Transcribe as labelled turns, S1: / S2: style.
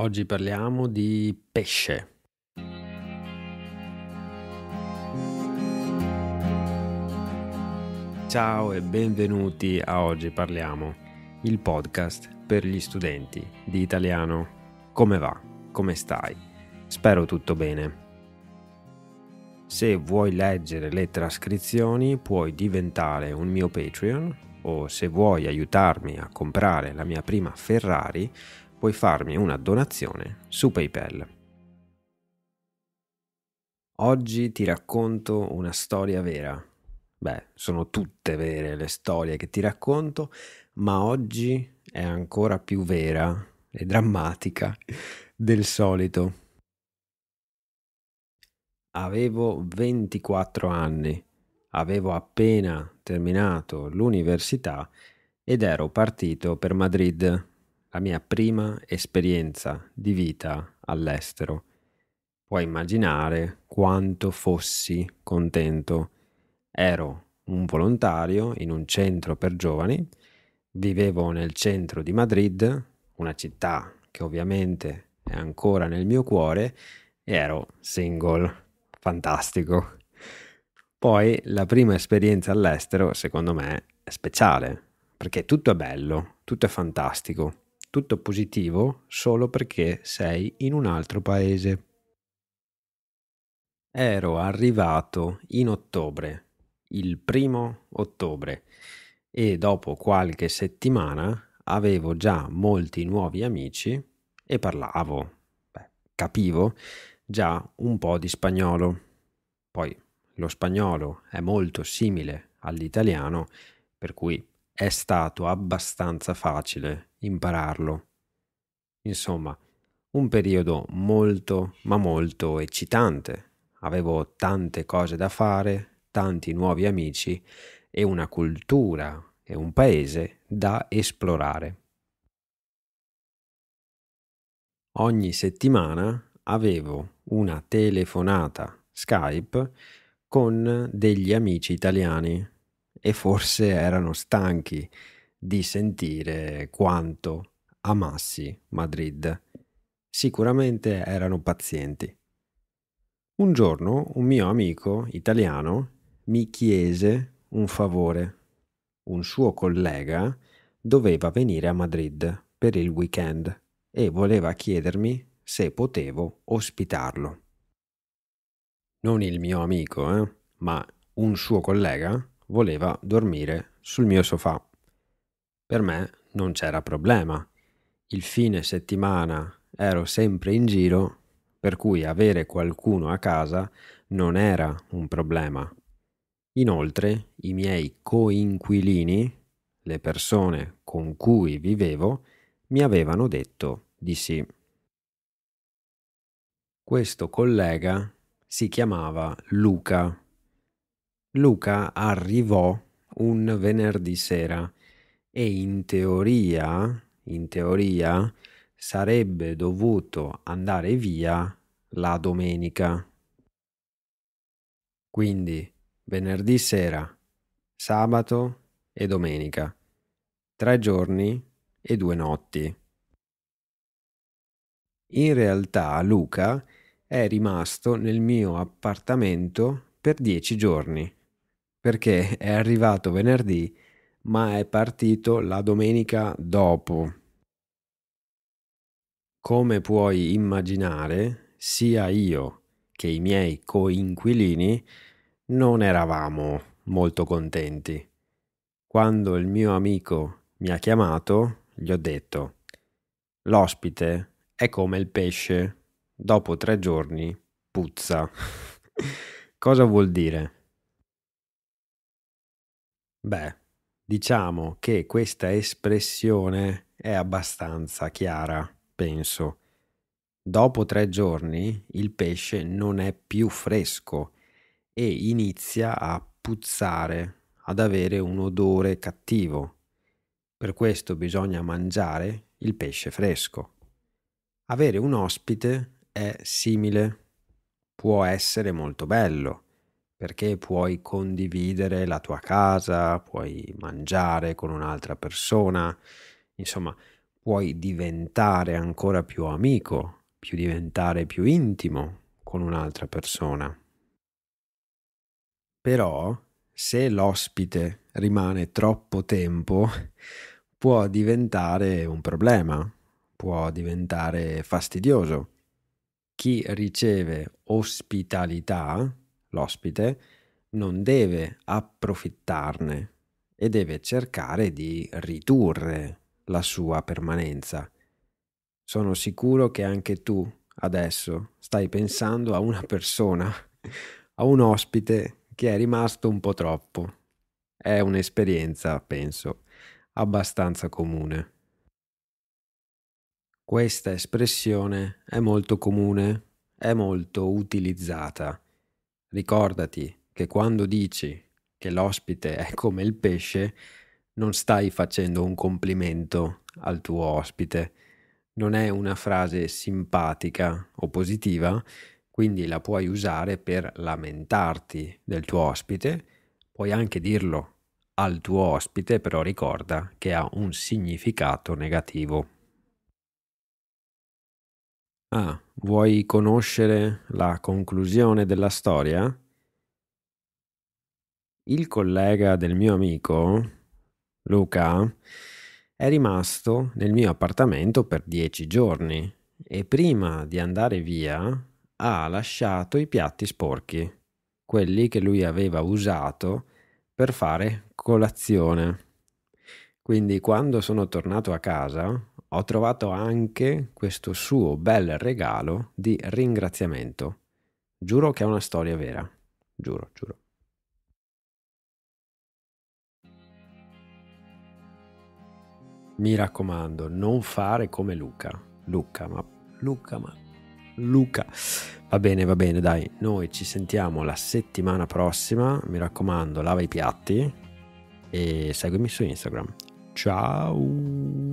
S1: Oggi parliamo di pesce. Ciao e benvenuti a Oggi parliamo, il podcast per gli studenti di italiano. Come va? Come stai? Spero tutto bene. Se vuoi leggere le trascrizioni puoi diventare un mio Patreon o se vuoi aiutarmi a comprare la mia prima Ferrari puoi farmi una donazione su PayPal. Oggi ti racconto una storia vera. Beh, sono tutte vere le storie che ti racconto, ma oggi è ancora più vera e drammatica del solito. Avevo 24 anni, avevo appena terminato l'università ed ero partito per Madrid la mia prima esperienza di vita all'estero. Puoi immaginare quanto fossi contento. Ero un volontario in un centro per giovani, vivevo nel centro di Madrid, una città che ovviamente è ancora nel mio cuore, e ero single. Fantastico. Poi la prima esperienza all'estero, secondo me, è speciale, perché tutto è bello, tutto è fantastico, tutto positivo solo perché sei in un altro paese. Ero arrivato in ottobre, il primo ottobre, e dopo qualche settimana avevo già molti nuovi amici e parlavo, beh, capivo già un po' di spagnolo. Poi lo spagnolo è molto simile all'italiano, per cui è stato abbastanza facile impararlo. Insomma, un periodo molto, ma molto eccitante. Avevo tante cose da fare, tanti nuovi amici e una cultura e un paese da esplorare. Ogni settimana avevo una telefonata Skype con degli amici italiani e forse erano stanchi di sentire quanto amassi Madrid. Sicuramente erano pazienti. Un giorno un mio amico italiano mi chiese un favore. Un suo collega doveva venire a Madrid per il weekend e voleva chiedermi se potevo ospitarlo. Non il mio amico, eh, ma un suo collega voleva dormire sul mio sofà. Per me non c'era problema. Il fine settimana ero sempre in giro, per cui avere qualcuno a casa non era un problema. Inoltre i miei coinquilini, le persone con cui vivevo, mi avevano detto di sì. Questo collega si chiamava Luca Luca arrivò un venerdì sera e in teoria, in teoria sarebbe dovuto andare via la domenica. Quindi venerdì sera, sabato e domenica, tre giorni e due notti. In realtà Luca è rimasto nel mio appartamento per dieci giorni perché è arrivato venerdì ma è partito la domenica dopo. Come puoi immaginare, sia io che i miei coinquilini non eravamo molto contenti. Quando il mio amico mi ha chiamato, gli ho detto, l'ospite è come il pesce, dopo tre giorni puzza. Cosa vuol dire? Beh, diciamo che questa espressione è abbastanza chiara, penso. Dopo tre giorni il pesce non è più fresco e inizia a puzzare, ad avere un odore cattivo. Per questo bisogna mangiare il pesce fresco. Avere un ospite è simile. Può essere molto bello perché puoi condividere la tua casa, puoi mangiare con un'altra persona, insomma, puoi diventare ancora più amico, più diventare più intimo con un'altra persona. Però, se l'ospite rimane troppo tempo, può diventare un problema, può diventare fastidioso. Chi riceve ospitalità l'ospite non deve approfittarne e deve cercare di ridurre la sua permanenza. Sono sicuro che anche tu adesso stai pensando a una persona, a un ospite che è rimasto un po' troppo. È un'esperienza, penso, abbastanza comune. Questa espressione è molto comune, è molto utilizzata Ricordati che quando dici che l'ospite è come il pesce, non stai facendo un complimento al tuo ospite. Non è una frase simpatica o positiva, quindi la puoi usare per lamentarti del tuo ospite, puoi anche dirlo al tuo ospite, però ricorda che ha un significato negativo. Ah, vuoi conoscere la conclusione della storia? Il collega del mio amico, Luca, è rimasto nel mio appartamento per dieci giorni e prima di andare via ha lasciato i piatti sporchi, quelli che lui aveva usato per fare colazione. Quindi quando sono tornato a casa ho trovato anche questo suo bel regalo di ringraziamento. Giuro che è una storia vera. Giuro, giuro. Mi raccomando, non fare come Luca. Luca, ma Luca, ma Luca. Va bene, va bene, dai. Noi ci sentiamo la settimana prossima. Mi raccomando, lava i piatti e seguimi su Instagram. Ciao.